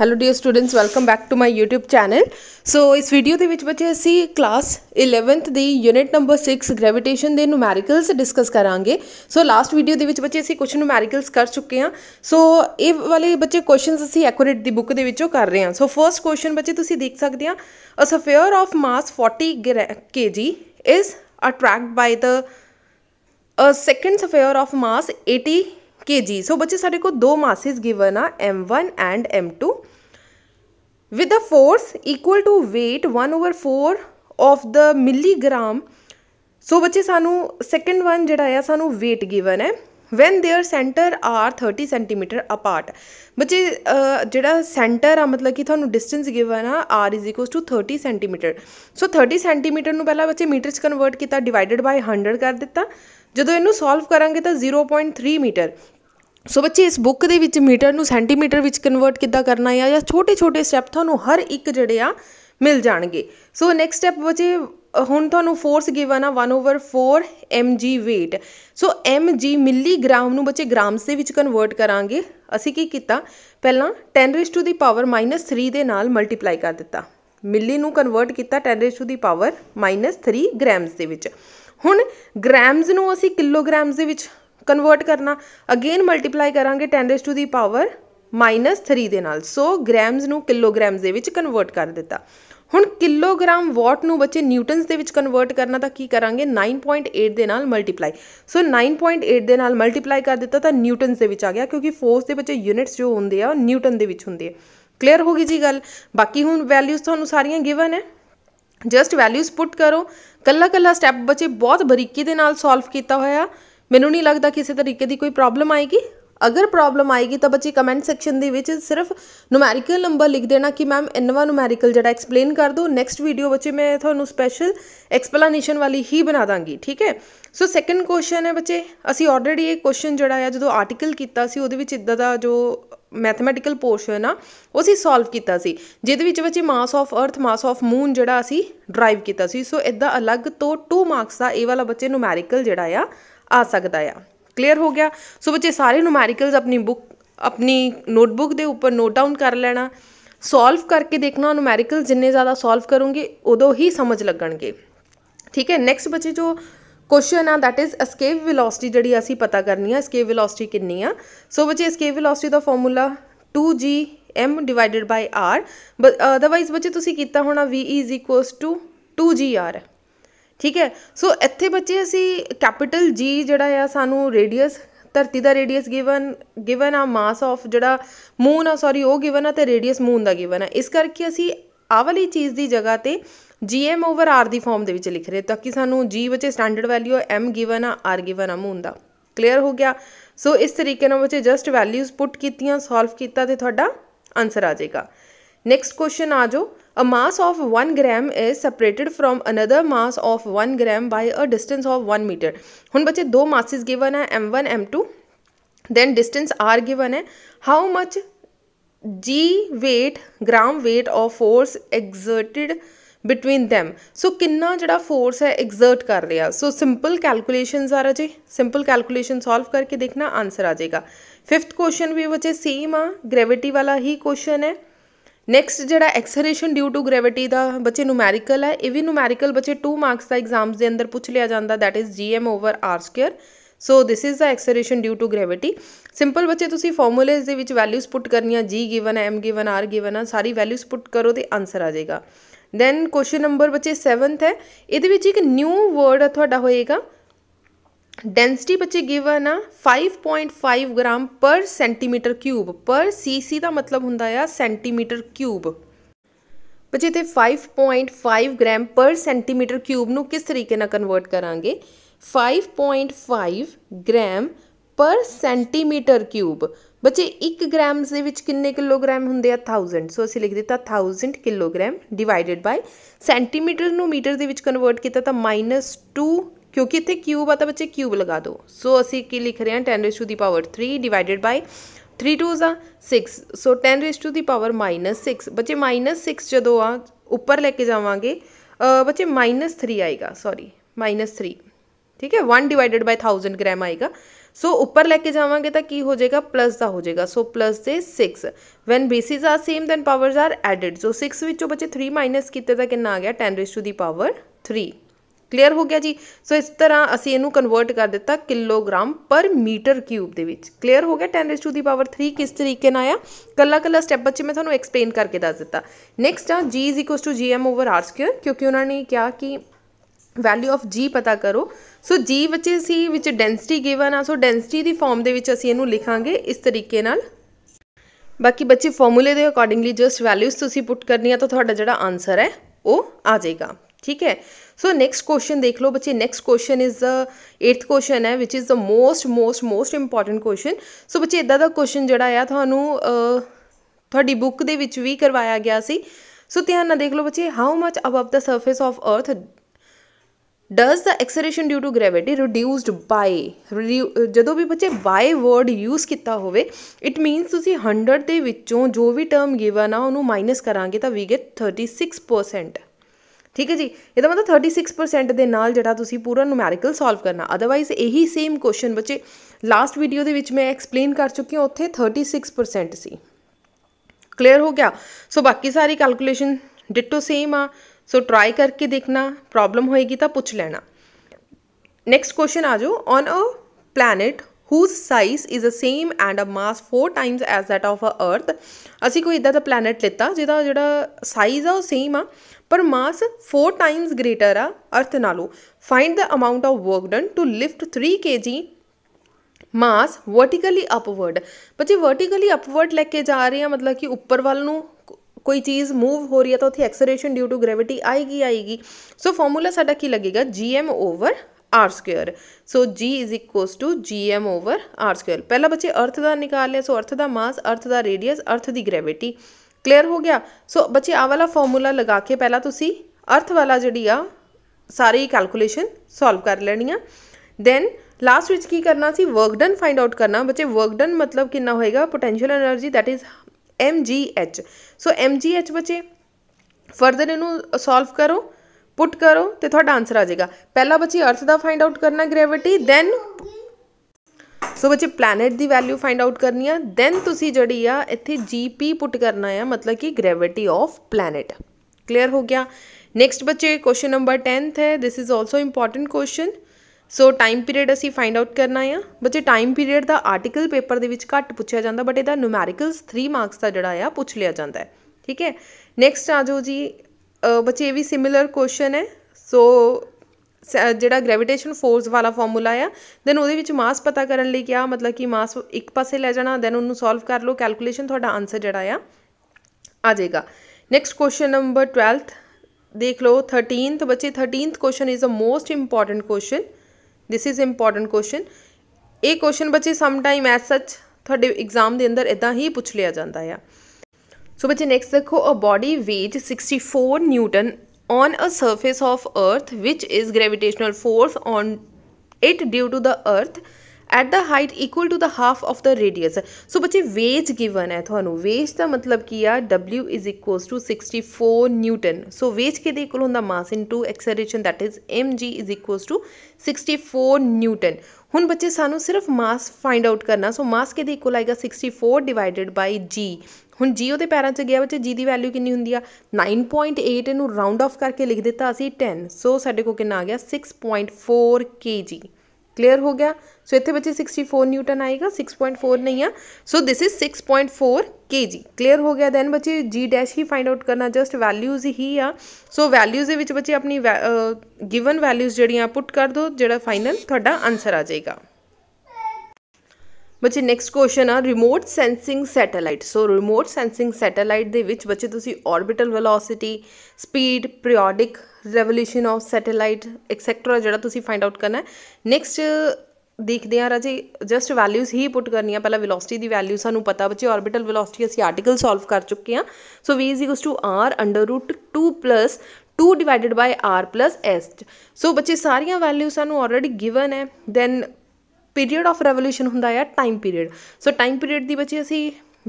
Hello dear students welcome back to my YouTube channel so ਇਸ video ਦੇ ਵਿੱਚ ਬੱਚੇ ਅਸੀਂ ਕਲਾਸ 11th ਦੀ ਯੂਨਿਟ ਨੰਬਰ 6 ਗ੍ਰੈਵਿਟੇਸ਼ਨ ਦੇ ਨੂਮੈਰਿਕਲਸ ਡਿਸਕਸ ਕਰਾਂਗੇ ਸੋ ਲਾਸਟ ਵੀਡੀਓ ਦੇ ਵਿੱਚ ਬੱਚੇ ਅਸੀਂ ਕੁਝ ਨੂਮੈਰਿਕਲਸ ਕਰ ਚੁੱਕੇ ਹਾਂ ਸੋ ਇਹ ਵਾਲੇ ਬੱਚੇ ਕੁਐਸਚਨਸ ਅਸੀਂ ਐਕੂਰੇਟ ਦੀ ਬੁੱਕ ਦੇ ਵਿੱਚੋਂ ਕਰ ਰਹੇ ਹਾਂ ਸੋ ਫਰਸਟ ਕੁਐਸਚਨ ਬੱਚੇ ਤੁਸੀਂ ਦੇਖ ਸਕਦੇ ਆ a sphere of mass 40 kg is attract by the a second sphere of mass 80 kg so ਬੱਚੇ ਸਾਡੇ ਕੋਲ ਦੋ ਮਾਸਿਸ ਗਿਵਨ ਆ m1 and m2 with a force equal to weight 1 4 of the milligram so ਬੱਚੇ ਸਾਨੂੰ second one ਜਿਹੜਾ ਆ ਸਾਨੂੰ weight ਗਿਵਨ ਹੈ when their centre are 30 centimetre apart ਬੱਚੇ ਜਿਹੜਾ ਸੈਂਟਰ ਆ ਮਤਲਬ ਕਿ ਤੁਹਾਨੂੰ ਡਿਸਟੈਂਸ ਗਿਵਨ ਆ r 30 ਸੈਂਟੀਮੀਟਰ ਸੋ 30 ਸੈਂਟੀਮੀਟਰ ਨੂੰ ਪਹਿਲਾਂ ਬੱਚੇ ਮੀਟਰ ਚ ਕਨਵਰਟ ਕੀਤਾ ਡਿਵਾਈਡਡ ਬਾਈ 100 ਕਰ ਦਿੱਤਾ ਜਦੋਂ ਇਹਨੂੰ ਸੋਲਵ ਕਰਾਂਗੇ ਤਾਂ 0.3 ਮੀਟਰ ਸੋ ਬੱਚੇ ਇਸ ਬੁੱਕ ਦੇ ਵਿੱਚ ਮੀਟਰ ਨੂੰ ਸੈਂਟੀਮੀਟਰ ਵਿੱਚ ਕਨਵਰਟ ਕਿੱਦਾਂ ਕਰਨਾ ਹੈ ਜਾਂ ਛੋਟੇ ਛੋਟੇ ਸਟੈਪ ਤੁਹਾਨੂੰ ਹਰ ਇੱਕ ਜਿਹੜੇ ਆ ਮਿਲ ਜਾਣਗੇ ਸੋ ਨੈਕਸਟ ਸਟੈਪ ਬੱਚੇ ਹੁਣ ਤੁਹਾਨੂੰ ਫੋਰਸ ਗਿਵਨ ਆ 1 over 4 mg weight so mg milligram ਨੂੰ ਬੱਚੇ ਗ੍ਰਾਮਸ ਦੇ ਵਿੱਚ ਕਨਵਰਟ ਕਰਾਂਗੇ ਅਸੀਂ ਕੀ ਕੀਤਾ ਪਹਿਲਾਂ 10 ਟੂ ਦੀ ਪਾਵਰ -3 ਦੇ ਨਾਲ ਮਲਟੀਪਲਾਈ ਕਰ ਦਿੱਤਾ ਮਿਲੀ ਨੂੰ ਕਨਵਰਟ ਕੀਤਾ 10 ਟੂ ਦੀ ਪਾਵਰ -3 ਗ੍ਰਾਮਸ ਦੇ ਵਿੱਚ ਹੁਣ ਗ੍ਰਾਮਸ ਨੂੰ ਅਸੀਂ ਕਿਲੋਗ੍ਰਾਮਸ ਦੇ ਵਿੱਚ ਕਨਵਰਟ ਕਰਨਾ ਅਗੇਨ ਮਲਟੀਪਲਾਈ ਕਰਾਂਗੇ 10 ਟੂ ਦੀ ਪਾਵਰ -3 ਦੇ ਨਾਲ ਸੋ ਗ੍ਰਾਮਸ ਨੂੰ ਕਿਲੋਗ੍ਰਾਮਸ ਦੇ ਵਿੱਚ ਕਨਵਰਟ ਕਰ ਦਿੱਤਾ ਹੁਣ ਕਿਲੋਗ੍ਰਾਮ ਵਾਟ ਨੂੰ ਬੱਚੇ ਨਿਊਟਨਸ ਦੇ ਵਿੱਚ ਕਨਵਰਟ ਕਰਨਾ ਤਾਂ ਕੀ ਕਰਾਂਗੇ 9.8 ਦੇ ਨਾਲ ਮਲਟੀਪਲਾਈ ਸੋ 9.8 ਦੇ ਨਾਲ ਮਲਟੀਪਲਾਈ ਕਰ ਦਿੱਤਾ ਤਾਂ ਨਿਊਟਨਸ ਦੇ ਵਿੱਚ ਆ ਗਿਆ ਕਿਉਂਕਿ ਫੋਰਸ ਦੇ ਬੱਚੇ ਯੂਨਿਟਸ ਜੋ ਹੁੰਦੇ ਆ ਉਹ ਨਿਊਟਨ ਦੇ ਵਿੱਚ ਹੁੰਦੇ ਆ ਕਲੀਅਰ ਹੋ ਗਈ ਜੀ ਗੱਲ ਬਾਕੀ ਹੁਣ ਵੈਲਿਊਜ਼ ਤੁਹਾਨੂੰ ਸਾਰੀਆਂ ਗਿਵਨ ਹੈ ਜਸਟ ਵੈਲਿਊਜ਼ ਪੁੱਟ ਕਰੋ ਕੱਲਾ ਕੱਲਾ ਸਟੈਪ ਬੱਚੇ ਬਹੁਤ ਬਰੀਕੀ ਦੇ ਨਾਲ ਸੋਲਵ ਕੀਤਾ ਹੋਇਆ ਮੈਨੂੰ ਨਹੀਂ ਲੱਗਦਾ ਕਿਸੇ ਤਰੀਕੇ ਦੀ ਕੋਈ ਪ੍ਰੋਬਲਮ ਆਏਗੀ ਅਗਰ ਪ੍ਰੋਬਲਮ ਆਏਗੀ ਤਾਂ ਬੱਚੇ ਕਮੈਂਟ ਸੈਕਸ਼ਨ ਦੇ ਵਿੱਚ ਸਿਰਫ ਨੂਮੈਰੀਕਲ ਨੰਬਰ ਲਿਖ ਦੇਣਾ ਕਿ ਮੈਮ ਇਨਵਾ ਨੂਮੈਰੀਕਲ ਜਿਹੜਾ ਐਕਸਪਲੇਨ ਕਰ ਦੋ ਨੈਕਸਟ ਵੀਡੀਓ ਬੱਚੇ ਮੈਂ ਤੁਹਾਨੂੰ ਸਪੈਸ਼ਲ ਐਕਸਪਲੇਨੇਸ਼ਨ ਵਾਲੀ ਹੀ ਬਣਾ ਦਾਂਗੀ ਠੀਕ ਹੈ ਸੋ ਸੈਕੰਡ ਕੁਐਸਚਨ ਹੈ ਬੱਚੇ ਅਸੀਂ ਆਲਰੇਡੀ ਇਹ ਕੁਐਸਚਨ ਜਿਹੜਾ ਆ ਜਦੋਂ ਆਰਟੀਕਲ ਕੀਤਾ ਸੀ ਉਹਦੇ ਵਿੱਚ ਇਦਾਂ ਦਾ ਜੋ ਮੈਥਮੈਟਿਕਲ ਪੋਰਸ਼ਨ ਆ ਉਹ ਅਸੀਂ ਸੋਲਵ ਕੀਤਾ ਸੀ ਜਿਹਦੇ ਵਿੱਚ ਬੱਚੇ ਮਾਸ ਆਫ ਅਰਥ ਮਾਸ ਆਫ ਮੂਨ ਜਿਹੜਾ ਅਸੀਂ ਡਰਾਈਵ ਕੀਤਾ ਸੀ ਸੋ ਇਦਾਂ ਅਲੱਗ ਤੋਂ 2 ਮਾਰਕਸ ਦਾ ਇਹ ਵਾਲਾ ਬੱਚੇ ਨੂਮੈਰੀਕਲ ਜਿਹੜਾ ਆ ਆ ਸਕਦਾ ਆ ਕਲੀਅਰ ਹੋ ਗਿਆ ਸੋ ਬੱਚੇ ਸਾਰੇ ਨੂਮੈਰੀਕਲਸ ਆਪਣੀ ਬੁੱਕ ਆਪਣੀ ਨੋਟਬੁੱਕ ਦੇ ਉੱਪਰ ਨੋਟ ਡਾਊਨ ਕਰ ਲੈਣਾ ਸੋਲਵ ਕਰਕੇ ਦੇਖਣਾ ਨੂਮੈਰੀਕਲ ਜਿੰਨੇ ਜ਼ਿਆਦਾ ਸੋਲਵ ਕਰੋਗੇ ਉਦੋਂ ਹੀ ਸਮਝ ਲੱਗਣਗੇ ਠੀਕ ਹੈ ਨੈਕਸਟ ਬੱਚੇ ਜੋ ਕੁਐਸਚਨ ਆ ਦੈਟ ਇਜ਼ ਐਸਕੇਪ ਵੈਲੋਸਿਟੀ ਜਿਹੜੀ ਅਸੀਂ ਪਤਾ ਕਰਨੀ ਆ ਐਸਕੇਪ ਵੈਲੋਸਿਟੀ ਕਿੰਨੀ ਆ ਸੋ ਬੱਚੇ ਐਸਕੇਪ ਵੈਲੋਸਿਟੀ ਦਾ formula 2g m divided by r otherwise ਬੱਚੇ ਤੁਸੀਂ ਕੀਤਾ ਹੋਣਾ v is equals to 2gr ਠੀਕ ਹੈ ਸੋ ਇੱਥੇ ਬੱਚੇ ਅਸੀਂ ਕੈਪੀਟਲ ਜੀ ਜਿਹੜਾ ਆ ਸਾਨੂੰ ਰੇਡੀਅਸ ਧਰਤੀ ਦਾ ਰੇਡੀਅਸ ਗਿਵਨ ਗਿਵਨ ਆ ਮਾਸ ਆਫ ਜਿਹੜਾ ਮੂਨ ਆ ਸੌਰੀ ਉਹ ਗਿਵਨ ਆ ਤੇ ਰੇਡੀਅਸ ਮੂਨ ਦਾ ਗਿਵਨ ਆ ਇਸ ਕਰਕੇ ਅਸੀਂ ਆ ਵਾਲੀ ਚੀਜ਼ ਦੀ ਜਗ੍ਹਾ ਤੇ gm ਓਵਰ r ਦੀ ਫਾਰਮ ਦੇ ਵਿੱਚ ਲਿਖ ਰਹੇ ਤਾਂ ਕਿ ਸਾਨੂੰ g ਬੱਚੇ ਸਟੈਂਡਰਡ ਵੈਲਿਊ ਆ m ਗਿਵਨ ਆ r ਗਿਵਨ ਆ ਮੂਨ ਦਾ ਕਲੀਅਰ ਹੋ ਗਿਆ ਸੋ ਇਸ ਤਰੀਕੇ ਨਾਲ ਬੱਚੇ ਜਸਟ ਵੈਲਿਊਜ਼ ਪੁੱਟ ਕੀਤੀਆਂ ਸੋਲਵ ਕੀਤਾ ਤੇ ਤੁਹਾਡਾ ਆਨਸਰ ਆ ਜਾਏਗਾ ਨੈਕਸਟ ਕੁਐਸਚਨ ਆ ਜਾਓ A mass of 1 gram is separated from another mass of 1 gram by a distance of 1 meter. हुन बच्चे दो masses given है m1 m2 then distance r given है how much g weight gram weight of force exerted between them So ਕਿੰਨਾ ਜਿਹੜਾ force ਹੈ exert ਕਰ ਰਿਹਾ So simple calculations ਆ ਰਾਜੇ Simple calculation solve ਕਰਕੇ ਦੇਖਣਾ answer ਆ ਜਾਏਗਾ Fifth question ਵੀ ਬੱਚੇ same ਆ ਗ੍ਰੈਵਿਟੀ ਵਾਲਾ ਹੀ ਕੁਐਸਚਨ ਹੈ ਨੈਕਸਟ ਜਿਹੜਾ ਐਕਸਲਰੇਸ਼ਨ ਡਿਊ ਟੂ ਗ੍ਰੈਵਿਟੀ ਦਾ ਬੱਚੇ ਨੂਮੈਰੀਕਲ ਹੈ ਇਹ ਵੀ ਨੂਮੈਰੀਕਲ ਬੱਚੇ 2 ਮਾਰਕਸ ਦਾ ਐਗਜ਼ਾਮਸ ਦੇ ਅੰਦਰ ਪੁੱਛ ਲਿਆ ਜਾਂਦਾ that is gm over r square so this is the acceleration due to gravity simple ਬੱਚੇ ਤੁਸੀਂ ਫਾਰਮੂਲੇਸ ਦੇ ਵਿੱਚ ਵੈਲਿਊਜ਼ ਪੁੱਟ ਕਰਨੀਆਂ g given m given r given ਆ ਸਾਰੀ ਵੈਲਿਊਜ਼ ਪੁੱਟ ਕਰੋ ਤੇ ਆਨਸਰ ਆ ਜਾਏਗਾ ਦੈਨ ਕੁਐਸਚਨ ਨੰਬਰ ਬੱਚੇ 7th ਹੈ ਇਹਦੇ ਵਿੱਚ ਇੱਕ ਨਿਊ ਵਰਡ ਤੁਹਾਡਾ ਹੋਏਗਾ ਡੈਂਸਿਟੀ ਬੱਚੇ ਗਿਵਨ ਆ 5.5 ਗ੍ਰਾਮ ਪਰ ਸੈਂਟੀਮੀਟਰ ਕਿਊਬ ਪਰ ਸੀਸੀ ਦਾ ਮਤਲਬ ਹੁੰਦਾ ਆ ਸੈਂਟੀਮੀਟਰ ਕਿਊਬ ਬੱਚੇ ਤੇ 5.5 ਗ੍ਰਾਮ ਪਰ ਸੈਂਟੀਮੀਟਰ ਕਿਊਬ ਨੂੰ ਕਿਸ ਤਰੀਕੇ ਨਾਲ ਕਨਵਰਟ ਕਰਾਂਗੇ 5.5 ਗ੍ਰਾਮ ਪਰ ਸੈਂਟੀਮੀਟਰ ਕਿਊਬ ਬੱਚੇ 1 ਗ੍ਰਾਮ ਦੇ ਵਿੱਚ ਕਿੰਨੇ ਕਿਲੋਗ੍ਰਾਮ ਹੁੰਦੇ ਆ 1000 ਸੋ ਅਸੀਂ ਲਿਖ ਦਿੱਤਾ 1000 ਕਿਲੋਗ੍ਰਾਮ ਡਿਵਾਈਡਡ ਬਾਈ ਸੈਂਟੀਮੀਟਰ ਨੂੰ ਮੀਟਰ ਦੇ ਵਿੱਚ ਕਨਵਰਟ ਕੀਤਾ ਤਾਂ -2 क्योंकि इतने क्यूब आता बच्चे क्यूब लगा दो सो असी की लिख रहे हैं ten raise to the power three divided by three two आ six so ten raise to the power minus six बच्चे माइनस सिक्स जो आ उपर लेके जावे बच्चे माइनस थ्री आएगा सॉरी माइनस थ्री ठीक है one divided by thousand gram आएगा सो उपर लैके जावे तो की हो जाएगा प्लस का हो जाएगा सो प्लस से six when bases are same then power are added so six बच्चे थ्री माइनस किए तो कि आ गया ten raise to the power three clear ਹੋ ਗਿਆ ਜੀ ਸੋ ਇਸ ਤਰ੍ਹਾਂ ਅਸੀਂ ਇਹਨੂੰ ਕਨਵਰਟ ਕਰ ਦਿੱਤਾ ਕਿਲੋਗ੍ਰਾਮ ਪਰ ਮੀਟਰ ਕਿਊਬ ਦੇ ਵਿੱਚ ਕਲੀਅਰ ਹੋ ਗਿਆ 10 ਟੂ ਦੀ ਪਾਵਰ 3 ਕਿਸ ਤਰੀਕੇ ਨਾਲ ਆਇਆ ਕੱਲਾ ਕੱਲਾ ਸਟੈਪ ਬੱਚੇ ਮੈਂ ਤੁਹਾਨੂੰ ਐਕਸਪਲੇਨ ਕਰਕੇ ਦੱਸ ਦਿੱਤਾ ਨੈਕਸਟ ਆ g gm over R square ਕਿਉਂਕਿ ਉਹਨਾਂ ਨੇ ਕਿਹਾ ਕਿ ਵੈਲਿਊ ਆਫ g ਪਤਾ ਕਰੋ ਸੋ g ਬੱਚੇ ਸੀ ਵਿੱਚ ਡੈਂਸਿਟੀ ਗਿਵਨ ਆ ਸੋ ਡੈਂਸਿਟੀ ਦੀ ਫਾਰਮ ਦੇ ਵਿੱਚ ਅਸੀਂ ਇਹਨੂੰ ਲਿਖਾਂਗੇ ਇਸ ਤਰੀਕੇ ਨਾਲ ਬਾਕੀ ਬੱਚੇ ਫਾਰਮੂਲੇ ਦੇ ਅਕੋਰਡਿੰਗਲੀ ਜਸਟ ਵੈਲਿਊਜ਼ ਤੁਸੀਂ ਪੁੱਟ ਕਰਨੀਆਂ ਤਾਂ ਤੁਹਾਡਾ ਜਿਹੜਾ ਆਨਸਰ ਹੈ ਉਹ ਆ ਜਾਏਗਾ ਠੀਕ ਹੈ ਸੋ ਨੈਕਸਟ ਕੁਐਸਚਨ ਦੇਖ ਲਓ ਬੱਚੇ next question is the 8th question ਹੈ which is the most most most important question so ਬੱਚੇ ਇਦਾਂ ਦਾ ਕੁਐਸਚਨ ਜਿਹੜਾ ਆ ਤੁਹਾਨੂੰ ਤੁਹਾਡੀ ਬੁੱਕ ਦੇ ਵਿੱਚ ਵੀ ਕਰਵਾਇਆ ਗਿਆ ਸੀ ਸੋ ਧਿਆਨ ਨਾਲ ਦੇਖ ਲਓ ਬੱਚੇ how much above the surface of earth does the acceleration due to gravity reduced by ਜਦੋਂ ਵੀ ਬੱਚੇ ਬਾਈ ਵਰਡ ਯੂਜ਼ ਕੀਤਾ ਹੋਵੇ ਇਟ ਮੀਨਸ ਤੁਸੀਂ 100 ਦੇ ਵਿੱਚੋਂ ਜੋ ਵੀ ਟਰਮ ਗਿਵਨ ਆ ਉਹਨੂੰ ਮਾਈਨਸ ਕਰਾਂਗੇ ਤਾਂ ਵੀ ਗੇਟ 36% ਠੀਕ ਹੈ ਜੀ ਇਹਦਾ ਮਤਲਬ 36% ਦੇ ਨਾਲ ਜਿਹੜਾ ਤੁਸੀਂ ਪੂਰਾ ਨੂਮੈਰੀਕਲ ਸੋਲਵ ਕਰਨਾ ਅਦਰਵਾਈਜ਼ ਇਹੀ ਸੇਮ ਕੁਐਸਚਨ ਬੱਚੇ ਲਾਸਟ ਵੀਡੀਓ ਦੇ ਵਿੱਚ ਮੈਂ ਐਕਸਪਲੇਨ ਕਰ ਚੁੱਕੀ ਹਾਂ ਉੱਥੇ 36% ਸੀ ਕਲੀਅਰ ਹੋ ਗਿਆ ਸੋ ਬਾਕੀ ਸਾਰੀ ਕੈਲਕੂਲੇਸ਼ਨ ਡਿਟੋ ਸੇਮ ਆ ਸੋ ਟਰਾਈ ਕਰਕੇ ਦੇਖਣਾ ਪ੍ਰੋਬਲਮ ਹੋਏਗੀ ਤਾਂ ਪੁੱਛ ਲੈਣਾ ਨੈਕਸਟ ਕੁਐਸਚਨ ਆ ਜਾਓ on a planet whose size is the same and a mass four times as that of a earth ਅਸੀਂ ਕੋਈ ਇਦਾਂ ਦਾ planet ਲਿੱਤਾ ਜਿਹਦਾ ਜਿਹੜਾ size ਆ ਉਹ same ਆ ਪਰ mass four times greater ਆ earth ਨਾਲੋਂ find the amount of work done to lift 3 kg mass vertically upward ਬੱਚੇ ਵਰਟੀਕਲੀ ਅਪਵਰਡ ਲੈ ਕੇ ਜਾ ਰਹੇ ਆ ਮਤਲਬ ਕਿ ਉੱਪਰ ਵੱਲ ਨੂੰ ਕੋਈ ਚੀਜ਼ ਮੂਵ ਹੋ ਰਹੀ ਹੈ ਤਾਂ ਉੱਥੇ ਐਕਸਲਰੇਸ਼ਨ ਡਿਊ ਟੂ ਗ੍ਰੈਵਿਟੀ ਆਏਗੀ ਆਏਗੀ ਸੋ ਫਾਰਮੂਲਾ ਸਾਡਾ ਕੀ ਲੱਗੇਗਾ G M over R square so G is equals to G M over R square ਪਹਿਲਾ ਬੱਚੇ ਅਰਥ ਦਾ ਨਿਕਾਲ ਲਿਆ ਸੋ ਅਰਥ ਦਾ ਮਾਸ ਅਰਥ ਦਾ ਰੇਡੀਅਸ ਅਰਥ ਦੀ ਗ੍ਰੈਵਿਟੀ ਕਲੀਅਰ ਹੋ ਗਿਆ ਸੋ ਬੱਚੇ ਆ ਵਾਲਾ ਫਾਰਮੂਲਾ ਲਗਾ ਕੇ ਪਹਿਲਾਂ ਤੁਸੀਂ ਅਰਥ ਵਾਲਾ ਜਿਹੜੀ ਆ ਸਾਰੀ ਕੈਲਕੂਲੇਸ਼ਨ ਸੋਲਵ ਕਰ ਲੈਣੀ ਆ ਦੈਨ ਲਾਸਟ ਵਿੱਚ ਕੀ ਕਰਨਾ ਸੀ ਵਰਕ ਡਨ ਫਾਈਂਡ ਆਊਟ ਕਰਨਾ ਬੱਚੇ ਵਰਕ ਡਨ ਮਤਲਬ ਕਿੰਨਾ ਹੋਏਗਾ potential energy that is M G H so M G H ਬੱਚੇ ਫਰਦਰ ਇਹਨੂੰ ਸੋਲਵ ਕਰੋ ਪੁੱਟ ਕਰੋ ਤੇ ਤੁਹਾਡਾ ਆਨਸਰ ਆ ਜਾਏਗਾ ਪਹਿਲਾ ਬੱਚੇ ਅਰਥ ਦਾ ਫਾਈਂਡ ਆਊਟ ਕਰਨਾ ਗ੍ਰੈਵਿਟੀ ਦੈਨ ਸੋ ਬੱਚੇ ਪਲੈਨਟ ਦੀ ਵੈਲਿਊ ਫਾਈਂਡ ਆਊਟ ਕਰਨੀ ਆ ਦੈਨ ਤੁਸੀਂ ਜਿਹੜੀ ਆ ਇੱਥੇ ਜੀਪੀ ਪੁੱਟ ਕਰਨਾ ਆ ਮਤਲਬ ਕਿ ਗ੍ਰੈਵਿਟੀ ਆਫ ਪਲੈਨਟ ਕਲੀਅਰ ਹੋ ਗਿਆ ਨੈਕਸਟ ਬੱਚੇ ਕੁਐਸਚਨ ਨੰਬਰ 10th ਹੈ this is also important question so time period ਅਸੀਂ ਫਾਈਂਡ ਆਊਟ ਕਰਨਾ ਆ ਬੱਚੇ ਟਾਈਮ ਪੀਰੀਅਡ ਦਾ ਆਰਟੀਕਲ ਪੇਪਰ ਦੇ ਵਿੱਚ ਘੱਟ ਪੁੱਛਿਆ ਜਾਂਦਾ ਬਟ ਇਹਦਾ ਨਿਊਮੈਰੀਕਲਸ 3 ਮਾਰਕਸ ਦਾ ਜਿਹੜਾ ਆ ਪੁੱਛ ਲਿਆ ਜਾਂਦਾ ਹੈ ਠੀਕ ਹੈ ਨੈਕਸਟ ਆ ਜੀ ਬੱਚੇ ਇਹ ਵੀ ਸਿਮਿਲਰ ਕੁਐਸਚਨ ਹੈ ਸੋ ਜਿਹੜਾ ਗ੍ਰੈਵਿਟੇਸ਼ਨ ਫੋਰਸ ਵਾਲਾ ਫਾਰਮੂਲਾ ਆ ਦੈਨ ਉਹਦੇ ਵਿੱਚ ਮਾਸ ਪਤਾ ਕਰਨ ਲਈ ਕਿਹਾ ਮਤਲਬ ਕਿ ਮਾਸ ਇੱਕ ਪਾਸੇ ਲੈ ਜਾਣਾ ਦੈਨ ਉਹਨੂੰ ਸੋਲਵ ਕਰ ਲਓ ਕੈਲਕੂਲੇਸ਼ਨ ਤੁਹਾਡਾ ਆਨਸਰ ਜਿਹੜਾ ਆ ਆ ਜਾਏਗਾ ਨੈਕਸਟ ਕੁਐਸਚਨ ਨੰਬਰ 12th ਦੇਖ ਲਓ 13th ਬੱਚੇ 13th question is a most important question this is important question ਇਹ ਕੁਐਸਚਨ ਬੱਚੇ ਸਮ ਟਾਈਮ ਐਸ ਸੱਚ ਤੁਹਾਡੇ ਐਗਜ਼ਾਮ ਦੇ ਅੰਦਰ ਇਦਾਂ ਹੀ ਪੁੱਛ ਲਿਆ ਜਾਂਦਾ ਆ So बच्चे next देखो a body weight 64 newton on a surface of earth which is gravitational force on it due to the earth at the height equal to the half of the radius so ਬੱਚੇ weight given ਹੈ ਤੁਹਾਨੂੰ veg ਦਾ ਮਤਲਬ ਕੀ ਆ W is equal to 64 newton so weight ਕਿਹਦੇ equal ਹੁੰਦਾ mass into acceleration that is mg is equal to 64 newton ਹੁਣ ਬੱਚੇ ਸਾਨੂੰ ਸਿਰਫ ਮਾਸ ਫਾਈਂਡ ਆਊਟ ਕਰਨਾ ਸੋ ਮਾਸ ਕਿਹਦੇ ਇਕੁਅਲ ਆਏਗਾ 64 ਡਿਵਾਈਡਡ ਬਾਈ g ਹੁਣ g ਉਹਦੇ ਪੈਰਾਂ 'ਚ ਗਿਆ ਬੱਚੇ g ਦੀ ਵੈਲਿਊ ਕਿੰਨੀ ਹੁੰਦੀ ਆ 9.8 ਇਹਨੂੰ ਰਾਉਂਡ ਆਫ ਕਰਕੇ ਲਿਖ ਦਿੱਤਾ ਅਸੀਂ 10 ਸੋ ਸਾਡੇ ਕੋਲ ਕਿੰਨਾ ਆ ਗਿਆ 6.4 kg क्लियर हो गया सो so, इतने बच्चे 64 न्यूटन आएगा 6.4 नहीं है so this is 6.4 point clear हो ਗਿਆ ਦੈਨ ਬੱਚੇ g ਡੈਸ਼ ਹੀ ਫਾਈਂਡ ਆਊਟ ਕਰਨਾ ਜਸਟ ਵੈਲਿਊਜ਼ ਹੀ ਆ ਸੋ ਵੈਲਿਊਜ਼ ਦੇ ਵਿੱਚ ਬੱਚੇ ਆਪਣੀ ਗਿਵਨ ਵੈਲਿਊਜ਼ ਜਿਹੜੀਆਂ ਪੁੱਟ ਕਰ ਦਿਓ ਜਿਹੜਾ ਫਾਈਨਲ ਤੁਹਾਡਾ ਆਨਸਰ ਆ ਜਾਏਗਾ ਬੱਚੇ ਨੈਕਸਟ ਕੁਐਸਚਨ ਆ remote sensing satellite so remote sensing satellite ਦੇ ਵਿੱਚ ਬੱਚੇ ਤੁਸੀਂ orbital velocity speed periodic revolution of satellite etcetera ਜਿਹੜਾ ਤੁਸੀਂ ਫਾਈਂਡ ਆਊਟ ਕਰਨਾ ਹੈ ਨੈਕਸਟ ਦੇਖਦੇ ਆ ਰਾਜੀ ਜਸਟ ਵੈਲਿਊਜ਼ ਹੀ ਪੁੱਟ ਕਰਨੀਆਂ ਪਹਿਲਾਂ ਵੈਲੋਸਿਟੀ ਦੀ ਵੈਲਿਊ ਸਾਨੂੰ ਪਤਾ ਬੱਚੇ ਆਰਬਿਟਲ ਵੈਲੋਸਿਟੀ ਅਸੀਂ ਆਰਟੀਕਲ ਸੋਲਵ ਕਰ ਚੁੱਕੇ ਆ so v r √2 2 divided by r s so ਬੱਚੇ ਸਾਰੀਆਂ ਵੈਲਿਊ ਸਾਨੂੰ ਆਲਰੇਡੀ ਗਿਵਨ ਹੈ ਦੈਨ ਪੀਰੀਅਡ ਆਫ ਰੈਵੋਲੂਸ਼ਨ ਹੁੰਦਾ ਆ time period so time period ਦੀ ਬੱਚੇ ਅਸੀਂ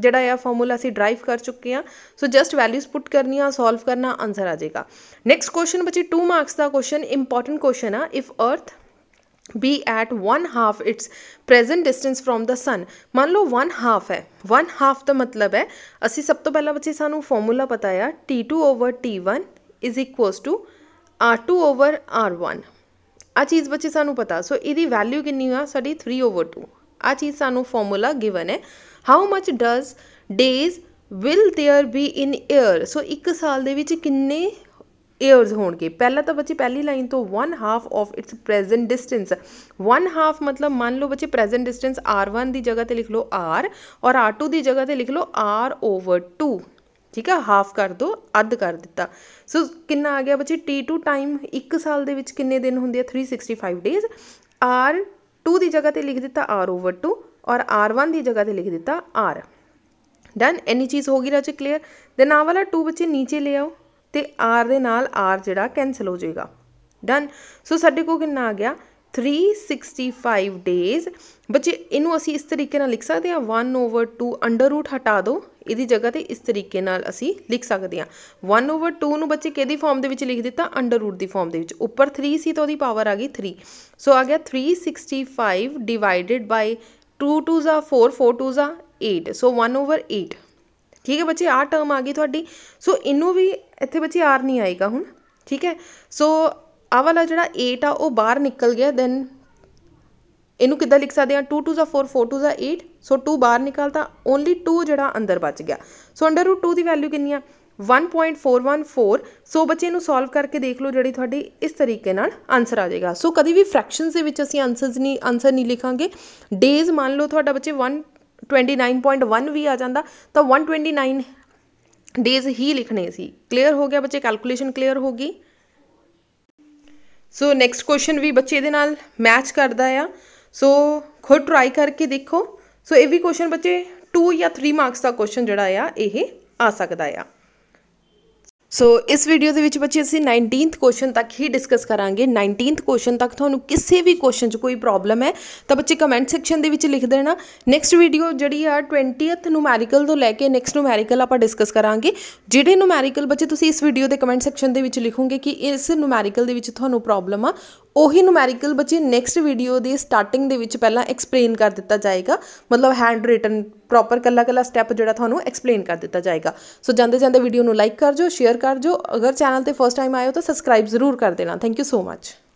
ਜਿਹੜਾ ਆ ਫਾਰਮੂਲਾ ਅਸੀਂ ਡਰਾਈਵ ਕਰ ਚੁੱਕੇ ਆ ਸੋ ਜਸਟ ਵੈਲਿਊਜ਼ ਪੁੱਟ ਕਰਨੀਆਂ ਸੋਲਵ ਕਰਨਾ ਆਨਸਰ ਆ ਜਾਏਗਾ ਨੈਕਸਟ ਕੁਐਸਚਨ ਬੱਚੇ 2 ਮਾਰਕਸ ਦਾ ਕੁਐਸਚਨ ਇੰਪੋਰਟੈਂਟ ਕੁਐਸਚਨ ਆ if earth be at one half its present distance from the sun मान लो वन हाफ है वन हाफ का मतलब है ਅਸੀਂ ਸਭ ਤੋਂ ਪਹਿਲਾਂ ਬੱਚੇ ਸਾਨੂੰ ਫਾਰਮੂਲਾ ਪਤਾ ਆ t2 over t1 is equals to r2 over r1 ਆ ਚੀਜ਼ ਬੱਚੇ ਸਾਨੂੰ ਪਤਾ ਸੋ ਇਹਦੀ ਵੈਲਿਊ ਕਿੰਨੀ ਆ ਸਾਡੀ 3 ਓਵਰ 2 ਆ ਚੀਜ਼ ਸਾਨੂੰ ਫਾਰਮੂਲਾ ਗਿਵਨ ਹੈ how much does days will there be in year so ਇੱਕ ਸਾਲ ਦੇ ਵਿੱਚ ਕਿੰਨੇ ਈਅਰਸ ਹੋਣਗੇ ਪਹਿਲਾਂ ਤਾਂ ਬੱਚੇ ਪਹਿਲੀ ਲਾਈਨ ਤੋਂ 1 2 ਆਫ ਇਟਸ ਪ੍ਰੈਜ਼ੈਂਟ ਡਿਸਟੈਂਸ 1 2 ਮਤਲਬ ਮੰਨ ਲਓ ਬੱਚੇ ਪ੍ਰੈਜ਼ੈਂਟ ਡਿਸਟੈਂਸ r1 ਦੀ ਜਗ੍ਹਾ ਤੇ ਲਿਖ ਲਓ r ਔਰ r2 ਦੀ ਜਗ੍ਹਾ ਤੇ ਲਿਖ ਲਓ r ਓਵਰ 2 ਠੀਕ ਹੈ ਹਾਫ ਕਰ ਦੋ ਅੱਧ ਕਰ ਦਿੱਤਾ ਸੋ ਕਿੰਨਾ ਆ ਗਿਆ ਬੱਚੇ T2 ਟਾਈਮ 1 ਸਾਲ ਦੇ ਵਿੱਚ ਕਿੰਨੇ ਦਿਨ ਹੁੰਦੇ ਆ 365 ਡੇਜ਼ R 2 ਦੀ ਜਗ੍ਹਾ ਤੇ ਲਿਖ ਦਿੱਤਾ R ਓਵਰ 2 ਔਰ R1 ਦੀ ਜਗ੍ਹਾ ਤੇ ਲਿਖ ਦਿੱਤਾ R ਡਨ ਐਨੀ ਚੀਜ਼ ਹੋ ਗਈ ਰਾਜੇ ਕਲੀਅਰ ਦੈਨ ਆ ਵਾਲਾ 2 ਬੱਚੇ ਨੀਚੇ ਲੈ ਆਓ ਤੇ R ਦੇ ਨਾਲ R ਜਿਹੜਾ ਕੈਨਸਲ ਹੋ ਜਾਏਗਾ ਡਨ ਸੋ ਸਾਡੇ ਕੋਲ ਕਿੰਨਾ ਆ ਗਿਆ 365 ਡੇਜ਼ ਬੱਚੇ ਇਹਨੂੰ ਅਸੀਂ ਇਸ ਤਰੀਕੇ ਨਾਲ ਲਿਖ ਸਕਦੇ ਆ 1 ਓਵਰ 2 ਅੰਡਰ ਰੂਟ ਹਟਾ ਦਿਓ ਇਹਦੀ ਜਗ੍ਹਾ ਤੇ ਇਸ ਤਰੀਕੇ ਨਾਲ ਅਸੀਂ ਲਿਖ ਸਕਦੇ ਹਾਂ 1 ਓਵਰ 2 ਨੂੰ ਬੱਚੇ ਕਿਹਦੀ ਫਾਰਮ ਦੇ ਵਿੱਚ ਲਿਖ ਦਿੱਤਾ ਅੰਡਰ ਰੂਟ ਦੀ ਫਾਰਮ ਦੇ ਵਿੱਚ ਉੱਪਰ 3 ਸੀ ਤਾਂ ਉਹਦੀ ਪਾਵਰ ਆ ਗਈ 3 ਸੋ ਆ ਗਿਆ 365 ਡਿਵਾਈਡਡ ਬਾਈ 2 2 ਜ਼ਾ 4 4 2 ਜ਼ਾ 8 ਸੋ 1 ਓਵਰ 8 ਠੀਕ ਹੈ ਬੱਚੇ ਆ ਟਰਮ ਆ ਗਈ ਤੁਹਾਡੀ ਸੋ ਇਹਨੂੰ ਵੀ ਇੱਥੇ ਬੱਚੇ ਆਰ ਨਹੀਂ ਆਏਗਾ ਹੁਣ ਠੀਕ ਹੈ ਸੋ ਆ ਵਾਲਾ ਜਿਹੜਾ 8 ਆ ਉਹ ਬਾਹਰ ਨਿਕਲ ਗਿਆ ਦੈਨ ਇਹਨੂੰ ਕਿੱਦਾਂ ਲਿਖ ਸਕਦੇ ਆ 2 2 ਜ਼ਾ 4 4 2 ਜ਼ਾ 8 ਸੋ 2 ਬਾਹਰ ਨਿਕਲਤਾ ਓਨਲੀ 2 ਜਿਹੜਾ ਅੰਦਰ ਬਚ ਗਿਆ ਸੋ ਅੰਡਰ ਰੂਟ 2 ਦੀ ਵੈਲਿਊ ਕਿੰਨੀ ਆ 1.414 ਸੋ ਬੱਚੇ ਨੂੰ ਸੋਲਵ ਕਰਕੇ ਦੇਖ ਲਓ ਜਿਹੜੀ ਤੁਹਾਡੀ ਇਸ ਤਰੀਕੇ ਨਾਲ ਆਨਸਰ ਆ ਜਾਏਗਾ ਸੋ ਕਦੀ ਵੀ ਫ੍ਰੈਕਸ਼ਨਸ ਦੇ ਵਿੱਚ ਅਸੀਂ ਆਨਸਰਸ ਨਹੀਂ ਆਨਸਰ ਨਹੀਂ ਲਿਖਾਂਗੇ ਡੇਜ਼ ਮੰਨ ਲਓ ਤੁਹਾਡਾ ਬੱਚੇ 129.1 ਵੀ ਆ ਜਾਂਦਾ ਤਾਂ 129 ਡੇਜ਼ ਹੀ ਲਿਖਣੇ ਸੀ ਕਲੀਅਰ ਹੋ ਗਿਆ ਬੱਚੇ ਕੈਲਕੂਲੇਸ਼ਨ ਕਲੀਅਰ ਹੋ ਗਈ ਸੋ ਨੈਕਸਟ ਕੁਐਸਚਨ ਵੀ ਬੱਚੇ ਦੇ ਨਾਲ ਮੈਚ ਕਰਦਾ ਆ ਸੋ ਖੁਦ ਟਰਾਈ ਕਰਕੇ ਦੇਖੋ ਸੋ ਇਹ ਵੀ ਕੁਐਸਚਨ ਬੱਚੇ 2 ਜਾਂ 3 ਮਾਰਕਸ ਦਾ ਕੁਐਸਚਨ ਜਿਹੜਾ ਆ ਇਹ ਆ ਸਕਦਾ ਆ ਸੋ ਇਸ ਵੀਡੀਓ ਦੇ ਵਿੱਚ ਬੱਚੇ ਅਸੀਂ 19th ਕੁਐਸਚਨ ਤੱਕ ਹੀ ਡਿਸਕਸ ਕਰਾਂਗੇ 19th ਕੁਐਸਚਨ ਤੱਕ ਤੁਹਾਨੂੰ ਕਿਸੇ ਵੀ ਕੁਐਸਚਨ 'ਚ ਕੋਈ ਪ੍ਰੋਬਲਮ ਹੈ ਤਾਂ ਬੱਚੇ ਕਮੈਂਟ ਸੈਕਸ਼ਨ ਦੇ ਵਿੱਚ ਲਿਖ ਦੇਣਾ ਨੈਕਸਟ ਵੀਡੀਓ ਜਿਹੜੀ ਆ 20th ਨੂਮੈਰੀਕਲ ਤੋਂ ਲੈ ਕੇ ਨੈਕਸਟ ਨੂਮੈਰੀਕਲ ਆਪਾਂ ਡਿਸਕਸ ਕਰਾਂਗੇ ਜਿਹੜੇ ਨੂਮੈਰੀਕਲ ਬੱਚੇ ਤੁਸੀਂ ਇਸ ਵੀਡੀਓ ਦੇ ਕਮੈਂਟ ਸੈਕਸ਼ਨ ਦੇ ਵਿੱਚ ਲਿਖੋਗੇ ਕਿ ਇਸ ਨੂਮੈਰੀਕਲ ਦੇ ਵਿੱਚ ਤੁਹਾਨੂੰ ਪ੍ਰੋਬਲਮ ਆ ਉਹੀ ਨੂਮੈਰੀਕਲ ਬੱਚੇ ਨੈਕਸਟ ਵੀਡੀਓ ਦੇ ਸਟਾਰਟਿੰਗ ਦੇ ਵਿੱਚ ਪਹਿਲਾਂ ਐਕਸਪਲੇਨ ਕਰ ਦਿੱਤਾ ਜਾਏਗਾ ਮਤਲਬ ਹੈਂਡ ਰਿਟਨ ਪ੍ਰੋਪਰ ਕੱਲਾ ਕੱਲਾ ਸਟੈਪ ਜਿਹੜਾ ਤੁਹਾਨੂੰ ਐਕਸਪਲੇਨ ਕਰ ਦਿੱਤਾ ਜਾਏਗਾ ਸੋ ਜਾਂਦੇ ਜਾਂਦੇ ਵੀਡੀਓ ਨੂੰ ਲਾਈਕ ਕਰ ਜੋ ਸ਼ੇਅਰ ਕਰ ਜੋ ਅਗਰ ਚੈਨਲ ਤੇ ਫਸਟ ਟਾਈਮ ਆਇਓ ਤਾਂ ਸਬਸਕ੍ਰਾਈਬ ਜ਼ਰੂਰ ਕਰ ਦੇਣਾ ਥੈਂਕ ਯੂ ਸੋ ਮੱਚ